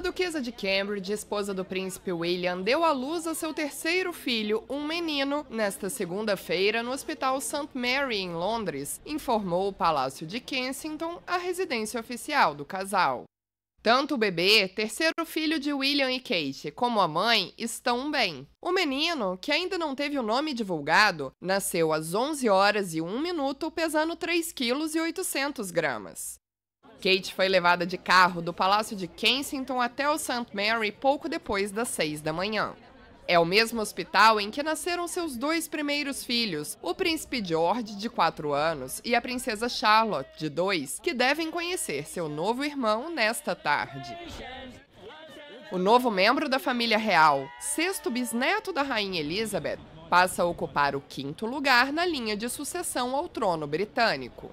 A duquesa de Cambridge, esposa do príncipe William, deu à luz a seu terceiro filho, um menino, nesta segunda-feira no Hospital St. Mary, em Londres, informou o Palácio de Kensington, a residência oficial do casal. Tanto o bebê, terceiro filho de William e Kate, como a mãe estão bem. O menino, que ainda não teve o nome divulgado, nasceu às 11 horas e 1 minuto, pesando 3,8 kg e gramas. Kate foi levada de carro do Palácio de Kensington até o St. Mary pouco depois das seis da manhã. É o mesmo hospital em que nasceram seus dois primeiros filhos, o príncipe George, de 4 anos, e a princesa Charlotte, de 2, que devem conhecer seu novo irmão nesta tarde. O novo membro da família real, sexto bisneto da rainha Elizabeth, passa a ocupar o quinto lugar na linha de sucessão ao trono britânico.